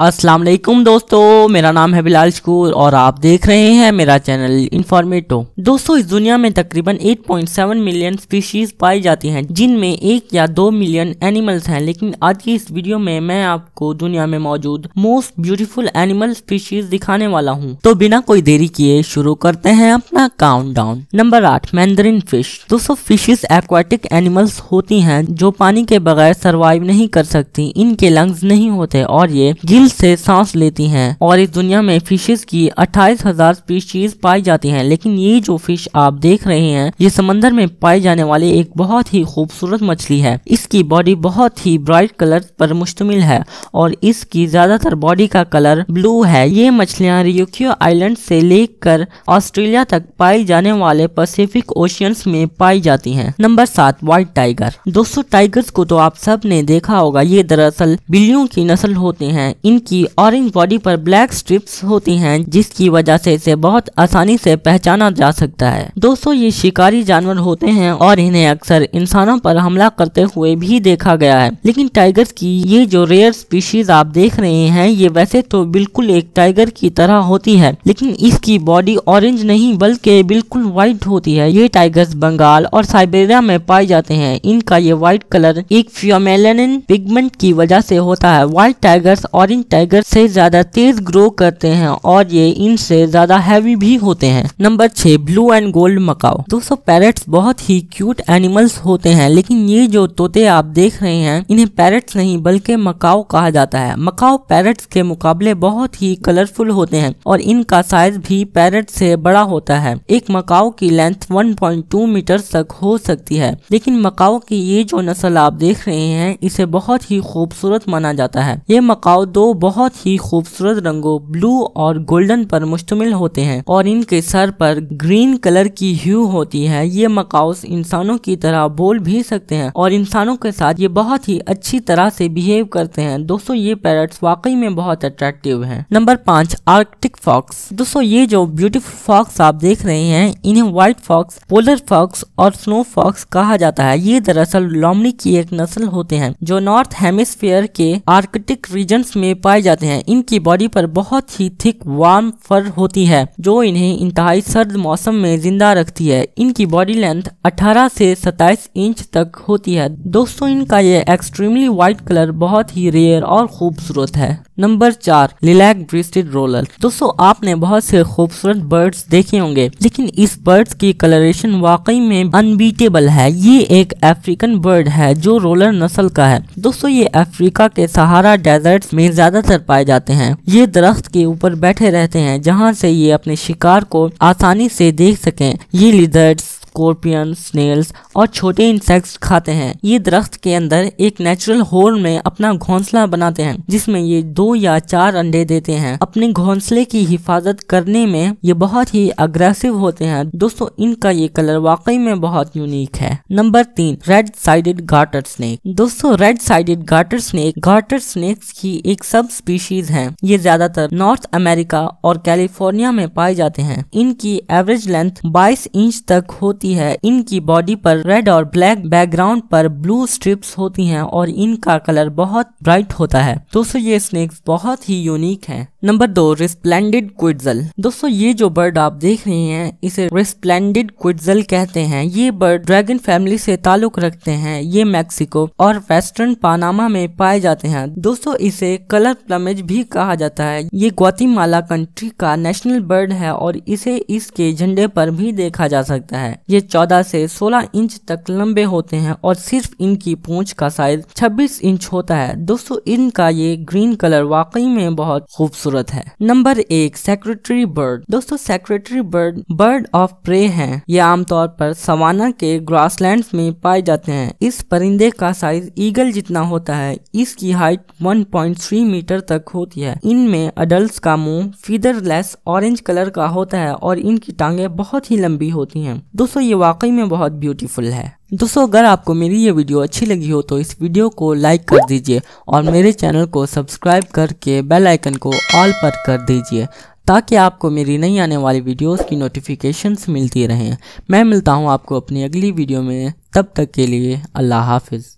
अस्सलाम वालेकुम दोस्तों मेरा नाम है बिलाल शकूर और आप देख रहे हैं मेरा चैनल इन्फॉर्मेटो दोस्तों इस दुनिया में तकरीबन 8.7 मिलियन स्पीशीज पाई जाती हैं जिनमें एक या दो मिलियन एनिमल्स हैं लेकिन आज की इस वीडियो में मैं आपको दुनिया में मौजूद मोस्ट ब्यूटीफुल एनिमल स्पीशीज दिखाने वाला हूँ तो बिना कोई देरी किए शुरू करते हैं अपना काउंट नंबर आठ मैंदरिन फिश दोस्तों फिशेज एक्वाटिक एनिमल्स होती है जो पानी के बगैर सर्वाइव नहीं कर सकती इनके लंग्स नहीं होते और ये गिल से सांस लेती हैं और इस दुनिया में फिशेस की अट्ठाईस हजार स्पीशीज पाई जाती हैं लेकिन ये जो फिश आप देख रहे हैं ये समंदर में पाई जाने वाली एक बहुत ही खूबसूरत मछली है इसकी बॉडी बहुत ही ब्राइट कलर पर मुश्तमिल है और इसकी ज्यादातर बॉडी का कलर ब्लू है ये मछलियाँ रियोक्यो आइलैंड से लेकर ऑस्ट्रेलिया तक पाई जाने वाले पैसिफिक ओशियंस में पाई जाती है नंबर सात व्हाइट टाइगर दोस्तों टाइगर्स को तो आप सब ने देखा होगा ये दरअसल बिल्लियों की नस्ल होते हैं इन की ऑरेंज बॉडी पर ब्लैक स्ट्रिप्स होती हैं जिसकी वजह से इसे बहुत आसानी से पहचाना जा सकता है दोस्तों ये शिकारी जानवर होते हैं और इन्हें अक्सर इंसानों पर हमला करते हुए भी देखा गया है लेकिन टाइगर्स की ये जो रेयर स्पीशीज आप देख रहे हैं ये वैसे तो बिल्कुल एक टाइगर की तरह होती है लेकिन इसकी बॉडी ऑरेंज नहीं बल्कि बिल्कुल व्हाइट होती है ये टाइगर्स बंगाल और साइबेरिया में पाए जाते हैं इनका ये व्हाइट कलर एक फ्योमेलिन पिगमेंट की वजह से होता है व्हाइट टाइगर्स ऑरेंज टाइगर से ज़्यादा तेज़ ग्रो करते हैं और ये इनसे ज़्यादा हैवी भी होते हैं नंबर छह ब्लू एंड गोल्ड मकाओ दोस्तों पैरट्स बहुत ही क्यूट एनिमल्स होते हैं लेकिन ये जो तोते आप देख रहे हैं इन्हें पैरट्स नहीं बल्कि मकाओ कहा जाता है मकाओ पैरट्स के मुकाबले बहुत ही कलरफुल होते हैं और इनका साइज भी पैरट से बड़ा होता है एक मकाओ की लेंथ 1.2 मीटर तक हो सकती है लेकिन मकाओ की ये जो नस्ल आप देख रहे हैं इसे बहुत ही खूबसूरत माना जाता है ये मकाओ दो बहुत ही खूबसूरत रंगों ब्लू और गोल्डन पर मुश्तमिल होते हैं और इनके सर पर ग्रीन कलर की ह्यू होती है ये मकाउस इंसानों की तरह बोल भी सकते हैं और इंसानों के साथ ये बहुत ही अच्छी तरह से बिहेव करते हैं दोस्तों ये पैरट्स वाकई में बहुत अट्रैक्टिव हैं नंबर पाँच आर्कटिक फॉक्स दोस्तों ये जो ब्यूटीफुल फॉक्स आप देख रहे हैं इन्हें व्हाइट फॉक्स पोलर फॉक्स और स्नो फॉक्स कहा जाता है ये दरअसल लॉमनी की एक नस्ल होते हैं जो नॉर्थ हेमिस्फेयर के आर्कटिक रीजन में पाए जाते हैं इनकी बॉडी पर बहुत ही थिक वार्म फर होती है जो इन्हें इंतहाई सर्द मौसम में जिंदा रखती है इनकी बॉडी लेंथ 18 से 27 इंच तक होती है दोस्तों इनका ये एक्सट्रीमली व्हाइट कलर बहुत ही रेयर और खूबसूरत है नंबर चार लिलैक ब्रिस्टेड रोलर दोस्तों आपने बहुत से खूबसूरत बर्ड्स देखे होंगे लेकिन इस बर्ड्स की कलरेशन वाकई में अनबीटेबल है ये एक अफ्रीकन बर्ड है जो रोलर नस्ल का है दोस्तों ये अफ्रीका के सहारा डेजर्ट में ज्यादातर पाए जाते हैं ये दरख्त के ऊपर बैठे रहते हैं जहाँ से ये अपने शिकार को आसानी से देख सकें ये लिजर्ड्स स्कॉर्पियन स्नेल्स और छोटे इंसेक्ट्स खाते हैं ये दरख्त के अंदर एक नेचुरल होल में अपना घोंसला बनाते हैं जिसमें ये दो या चार अंडे देते हैं अपने घोंसले की हिफाजत करने में ये बहुत ही अग्रेसिव होते हैं दोस्तों इनका ये कलर वाकई में बहुत यूनिक है नंबर तीन रेड साइडेड गार्टर स्नेक दोस्तों red sided garter snake garter snakes की एक सब स्पीशीज है ये ज्यादातर नॉर्थ अमेरिका और कैलिफोर्निया में पाए जाते हैं इनकी एवरेज लेंथ 22 इंच तक होती होती है इनकी बॉडी पर रेड और ब्लैक बैकग्राउंड पर ब्लू स्ट्रिप्स होती हैं और इनका कलर बहुत ब्राइट होता है दोस्तों ये स्नेक्स बहुत ही यूनिक है नंबर दो रिस्प्लेंडेड क्विटजल दोस्तों ये जो बर्ड आप देख रहे हैं इसे रिस्प्लेंडेड क्विटजल कहते हैं ये बर्ड ड्रैगन फैमिली से ताल्लुक रखते हैं ये मैक्सिको और वेस्टर्न पानामा में पाए जाते हैं दोस्तों इसे कलर प्लमेज भी कहा जाता है ये ग्वातीमाला कंट्री का नेशनल बर्ड है और इसे इसके झंडे पर भी देखा जा सकता है ये चौदह से सोलह इंच तक लंबे होते हैं और सिर्फ इनकी पूछ का साइज छब्बीस इंच होता है दोस्तों इनका ये ग्रीन कलर वाकई में बहुत खूबसूरत खूबसूरत है नंबर एक सेक्रेटरी बर्ड दोस्तों secretary bird bird of prey हैं ये आमतौर पर सवाना के ग्रासलैंड्स में पाए जाते हैं इस परिंदे का साइज ईगल जितना होता है इसकी हाइट 1.3 मीटर तक होती है इनमें अडल्ट का मुंह फीदरलेस ऑरेंज कलर का होता है और इनकी टांगे बहुत ही लंबी होती हैं दोस्तों ये वाकई में बहुत ब्यूटीफुल है दोस्तों अगर आपको मेरी ये वीडियो अच्छी लगी हो तो इस वीडियो को लाइक कर दीजिए और मेरे चैनल को सब्सक्राइब करके बेल आइकन को ऑल पर कर दीजिए ताकि आपको मेरी नई आने वाली वीडियोस की नोटिफिकेशंस मिलती रहें मैं मिलता हूँ आपको अपनी अगली वीडियो में तब तक के लिए अल्लाह हाफिज़